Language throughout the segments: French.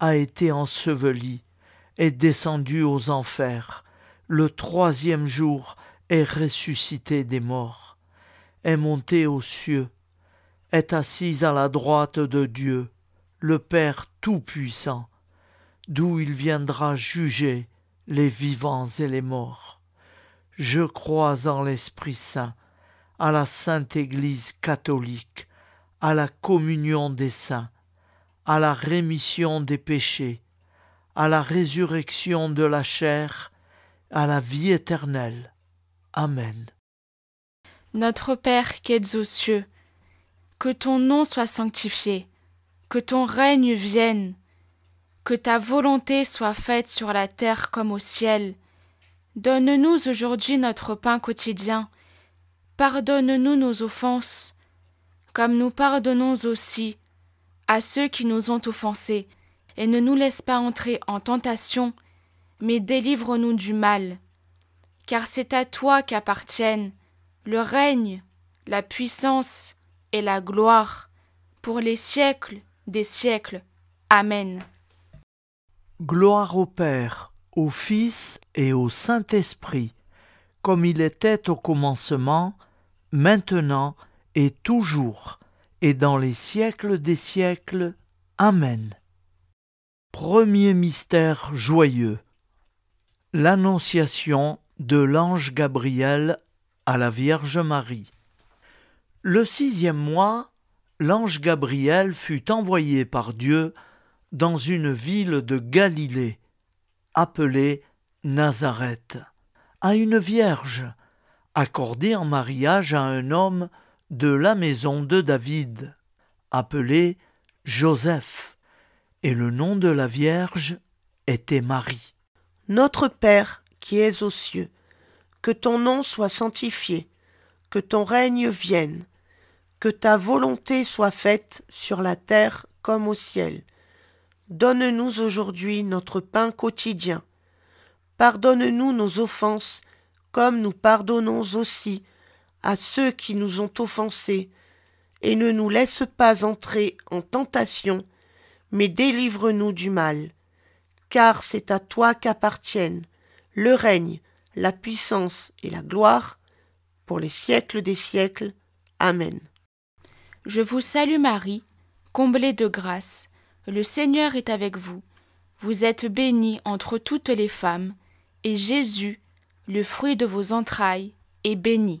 a été enseveli est descendu aux enfers, le troisième jour est ressuscité des morts, est monté aux cieux, est assis à la droite de Dieu, le Père Tout-Puissant, d'où il viendra juger les vivants et les morts. Je crois en l'Esprit Saint, à la Sainte Église catholique, à la communion des saints, à la rémission des péchés, à la résurrection de la chair, à la vie éternelle. Amen. Notre Père qui es aux cieux, que ton nom soit sanctifié, que ton règne vienne, que ta volonté soit faite sur la terre comme au ciel. Donne-nous aujourd'hui notre pain quotidien. Pardonne-nous nos offenses, comme nous pardonnons aussi à ceux qui nous ont offensés, et ne nous laisse pas entrer en tentation, mais délivre-nous du mal. Car c'est à toi qu'appartiennent le règne, la puissance et la gloire pour les siècles des siècles. Amen. Gloire au Père, au Fils et au Saint-Esprit, comme il était au commencement, maintenant et toujours et dans les siècles des siècles. Amen. Premier mystère joyeux. L'annonciation de l'ange Gabriel à la Vierge Marie. Le sixième mois, l'ange Gabriel fut envoyé par Dieu dans une ville de Galilée, appelée Nazareth, à une vierge, accordée en mariage à un homme de la maison de David, appelé Joseph, et le nom de la Vierge était Marie. Notre Père, qui es aux cieux, que ton nom soit sanctifié, que ton règne vienne, que ta volonté soit faite sur la terre comme au ciel. Donne-nous aujourd'hui notre pain quotidien. Pardonne-nous nos offenses, comme nous pardonnons aussi à ceux qui nous ont offensés, et ne nous laisse pas entrer en tentation, mais délivre-nous du mal. Car c'est à toi qu'appartiennent le règne, la puissance et la gloire, pour les siècles des siècles. Amen. Je vous salue Marie, comblée de grâce, le Seigneur est avec vous. Vous êtes bénie entre toutes les femmes, et Jésus, le fruit de vos entrailles, est béni.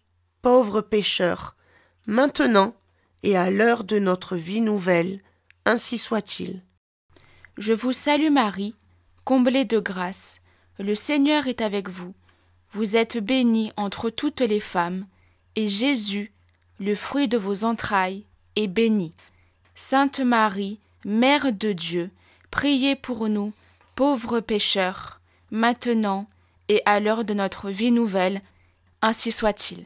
pauvres pécheurs, maintenant et à l'heure de notre vie nouvelle, ainsi soit-il. Je vous salue Marie, comblée de grâce, le Seigneur est avec vous. Vous êtes bénie entre toutes les femmes, et Jésus, le fruit de vos entrailles, est béni. Sainte Marie, Mère de Dieu, priez pour nous, pauvres pécheurs, maintenant et à l'heure de notre vie nouvelle, ainsi soit-il.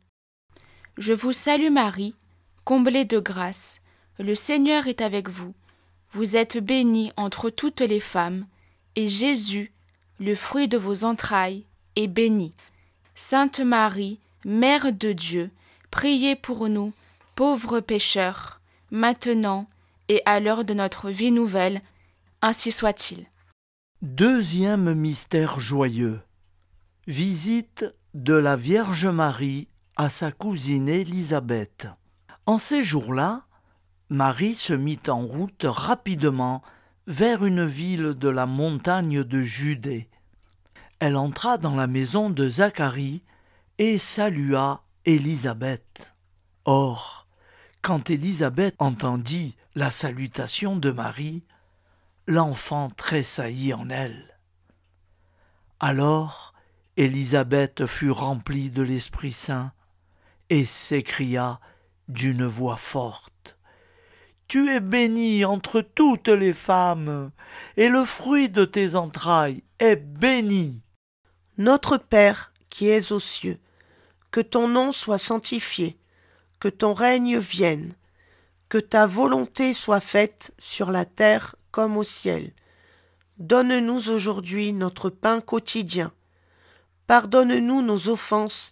Je vous salue Marie, comblée de grâce, le Seigneur est avec vous. Vous êtes bénie entre toutes les femmes, et Jésus, le fruit de vos entrailles, est béni. Sainte Marie, Mère de Dieu, priez pour nous, pauvres pécheurs, maintenant et à l'heure de notre vie nouvelle, ainsi soit-il. Deuxième mystère joyeux. Visite de la Vierge Marie à sa cousine Élisabeth. En ces jours-là, Marie se mit en route rapidement vers une ville de la montagne de Judée. Elle entra dans la maison de Zacharie et salua Élisabeth. Or, quand Élisabeth entendit la salutation de Marie, l'enfant tressaillit en elle. Alors, Élisabeth fut remplie de l'Esprit Saint et s'écria d'une voix forte. Tu es bénie entre toutes les femmes, et le fruit de tes entrailles est béni. Notre Père qui es aux cieux, que ton nom soit sanctifié, que ton règne vienne, que ta volonté soit faite sur la terre comme au ciel. Donne-nous aujourd'hui notre pain quotidien. Pardonne-nous nos offenses,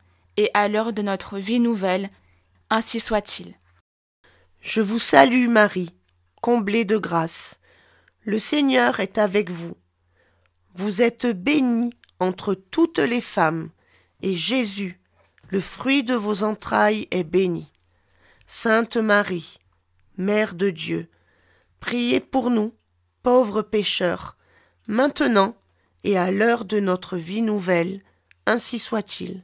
et à l'heure de notre vie nouvelle. Ainsi soit-il. Je vous salue, Marie, comblée de grâce. Le Seigneur est avec vous. Vous êtes bénie entre toutes les femmes, et Jésus, le fruit de vos entrailles, est béni. Sainte Marie, Mère de Dieu, priez pour nous, pauvres pécheurs, maintenant et à l'heure de notre vie nouvelle, ainsi soit-il.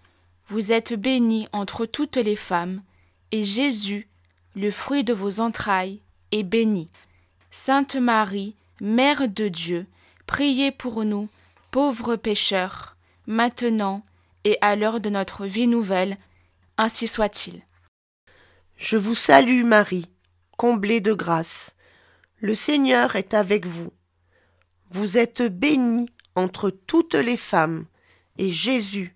Vous êtes bénie entre toutes les femmes, et Jésus, le fruit de vos entrailles, est béni. Sainte Marie, Mère de Dieu, priez pour nous, pauvres pécheurs, maintenant et à l'heure de notre vie nouvelle, ainsi soit-il. Je vous salue Marie, comblée de grâce. Le Seigneur est avec vous. Vous êtes bénie entre toutes les femmes, et Jésus,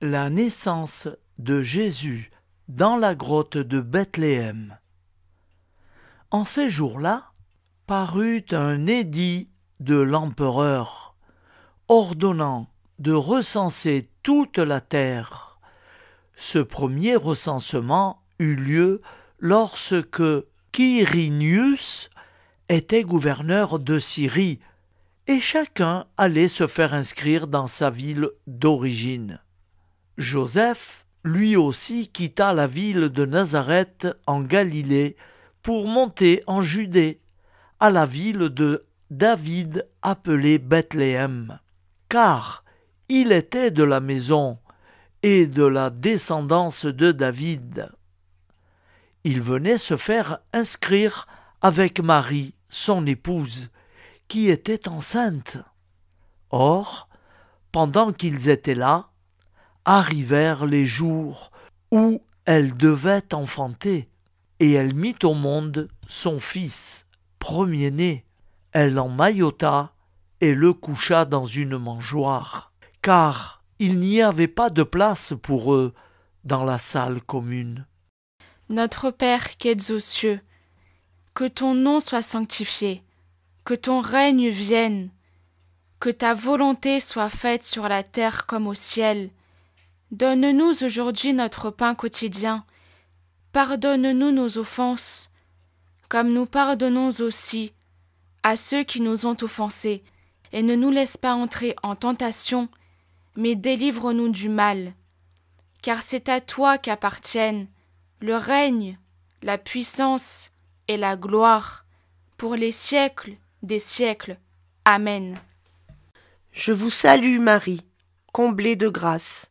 la naissance de Jésus dans la grotte de Bethléem. En ces jours-là, parut un édit de l'empereur, ordonnant de recenser toute la terre. Ce premier recensement eut lieu lorsque Quirinius était gouverneur de Syrie, et chacun allait se faire inscrire dans sa ville d'origine. Joseph, lui aussi, quitta la ville de Nazareth en Galilée pour monter en Judée, à la ville de David appelée Bethléem, car il était de la maison et de la descendance de David. Il venait se faire inscrire avec Marie, son épouse, qui était enceinte. Or, pendant qu'ils étaient là, arrivèrent les jours où elle devait enfanter, et elle mit au monde son fils, premier-né. Elle l'emmaillota et le coucha dans une mangeoire, car il n'y avait pas de place pour eux dans la salle commune. Notre Père qui es aux cieux, que ton nom soit sanctifié, que ton règne vienne, que ta volonté soit faite sur la terre comme au ciel. Donne-nous aujourd'hui notre pain quotidien. Pardonne-nous nos offenses, comme nous pardonnons aussi à ceux qui nous ont offensés, et ne nous laisse pas entrer en tentation, mais délivre-nous du mal. Car c'est à toi qu'appartiennent le règne, la puissance et la gloire pour les siècles des siècles. Amen. Je vous salue Marie, comblée de grâce.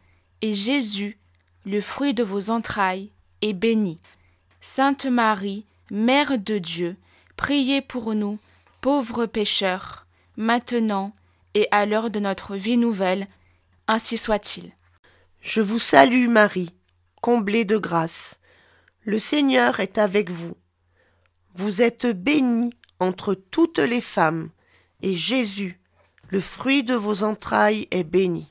et Jésus, le fruit de vos entrailles, est béni. Sainte Marie, Mère de Dieu, priez pour nous, pauvres pécheurs, maintenant et à l'heure de notre vie nouvelle, ainsi soit-il. Je vous salue Marie, comblée de grâce. Le Seigneur est avec vous. Vous êtes bénie entre toutes les femmes, et Jésus, le fruit de vos entrailles, est béni.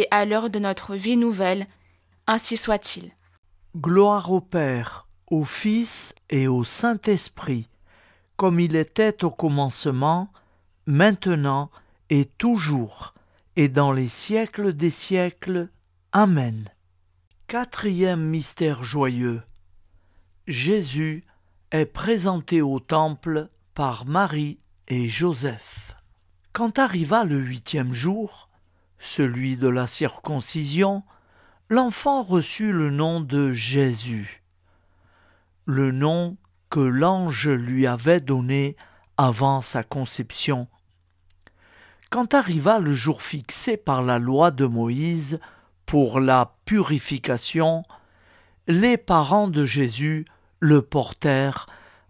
et à l'heure de notre vie nouvelle. Ainsi soit-il. Gloire au Père, au Fils et au Saint-Esprit, comme il était au commencement, maintenant et toujours, et dans les siècles des siècles. Amen. Quatrième mystère joyeux. Jésus est présenté au temple par Marie et Joseph. Quand arriva le huitième jour, celui de la circoncision, l'enfant reçut le nom de Jésus, le nom que l'ange lui avait donné avant sa conception. Quand arriva le jour fixé par la loi de Moïse pour la purification, les parents de Jésus le portèrent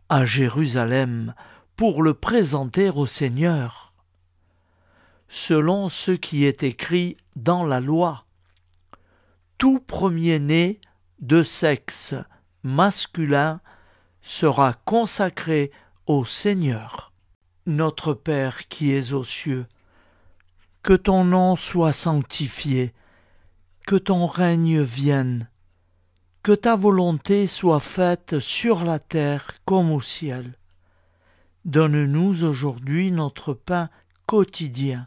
à Jérusalem pour le présenter au Seigneur selon ce qui est écrit dans la loi. Tout premier-né de sexe masculin sera consacré au Seigneur. Notre Père qui es aux cieux, que ton nom soit sanctifié, que ton règne vienne, que ta volonté soit faite sur la terre comme au ciel. Donne-nous aujourd'hui notre pain quotidien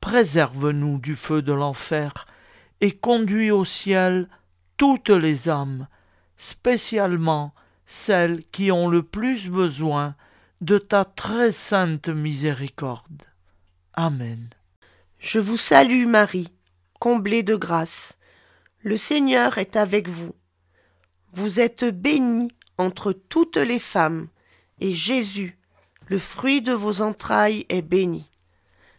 préserve-nous du feu de l'enfer, et conduis au ciel toutes les âmes, spécialement celles qui ont le plus besoin de ta très sainte miséricorde. Amen. Je vous salue Marie, comblée de grâce. Le Seigneur est avec vous. Vous êtes bénie entre toutes les femmes, et Jésus, le fruit de vos entrailles, est béni.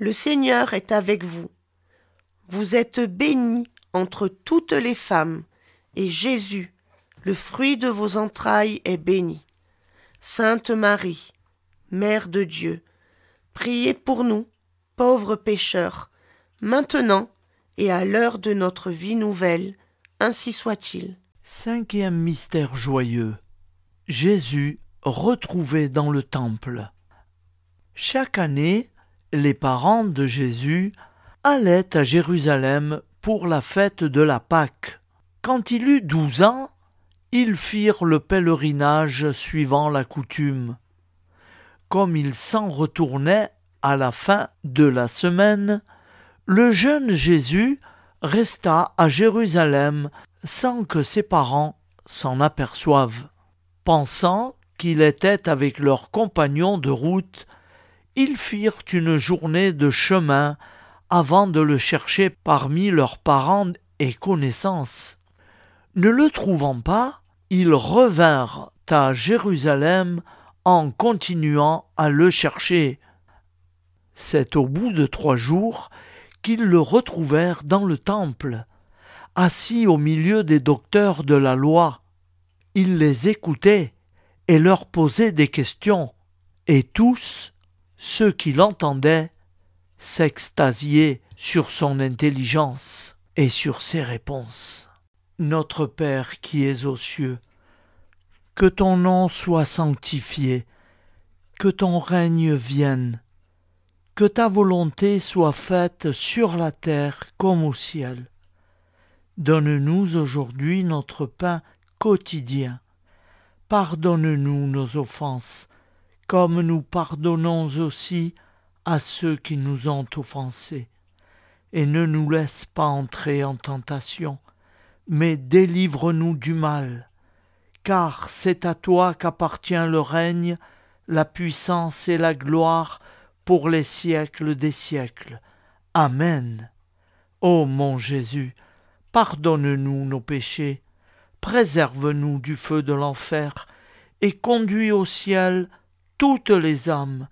Le Seigneur est avec vous. Vous êtes bénie entre toutes les femmes, et Jésus, le fruit de vos entrailles, est béni. Sainte Marie, Mère de Dieu, priez pour nous, pauvres pécheurs, maintenant et à l'heure de notre vie nouvelle, ainsi soit-il. Cinquième mystère joyeux. Jésus retrouvé dans le temple. Chaque année, les parents de Jésus allaient à Jérusalem pour la fête de la Pâque. Quand il eut douze ans, ils firent le pèlerinage suivant la coutume. Comme ils s'en retournaient à la fin de la semaine, le jeune Jésus resta à Jérusalem sans que ses parents s'en aperçoivent. Pensant qu'il était avec leurs compagnons de route, ils firent une journée de chemin avant de le chercher parmi leurs parents et connaissances. Ne le trouvant pas, ils revinrent à Jérusalem en continuant à le chercher. C'est au bout de trois jours qu'ils le retrouvèrent dans le temple, assis au milieu des docteurs de la loi. Il les écoutait et leur posait des questions, et tous ceux qui l'entendaient s'extasiaient sur son intelligence et sur ses réponses. Notre Père qui es aux cieux, que ton nom soit sanctifié, que ton règne vienne, que ta volonté soit faite sur la terre comme au ciel. Donne-nous aujourd'hui notre pain quotidien. Pardonne-nous nos offenses, comme nous pardonnons aussi à ceux qui nous ont offensés. Et ne nous laisse pas entrer en tentation, mais délivre-nous du mal, car c'est à toi qu'appartient le règne, la puissance et la gloire pour les siècles des siècles. Amen. Ô mon Jésus, pardonne-nous nos péchés, préserve-nous du feu de l'enfer, et conduis au ciel toutes les âmes,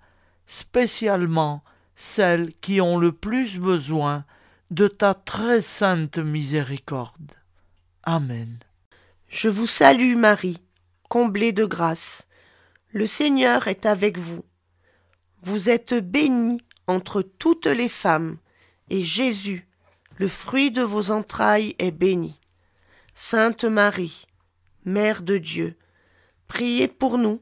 spécialement celles qui ont le plus besoin de ta très sainte miséricorde. Amen. Je vous salue Marie, comblée de grâce. Le Seigneur est avec vous. Vous êtes bénie entre toutes les femmes, et Jésus, le fruit de vos entrailles, est béni. Sainte Marie, Mère de Dieu, priez pour nous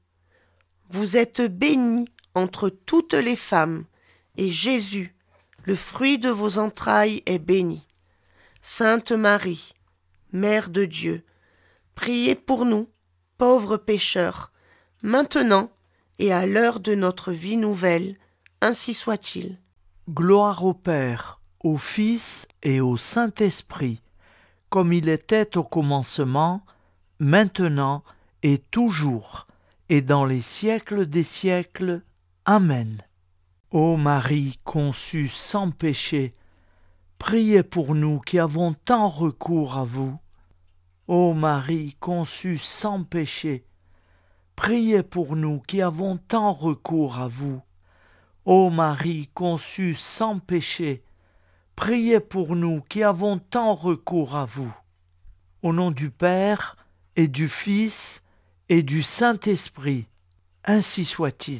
Vous êtes bénie entre toutes les femmes, et Jésus, le fruit de vos entrailles, est béni. Sainte Marie, Mère de Dieu, priez pour nous, pauvres pécheurs, maintenant et à l'heure de notre vie nouvelle, ainsi soit-il. Gloire au Père, au Fils et au Saint-Esprit, comme il était au commencement, maintenant et toujours et dans les siècles des siècles. Amen. Ô Marie conçue sans péché, priez pour nous qui avons tant recours à vous. Ô Marie conçue sans péché, priez pour nous qui avons tant recours à vous. Ô Marie conçue sans péché, priez pour nous qui avons tant recours à vous. Au nom du Père et du Fils et du Saint-Esprit. Ainsi soit-il.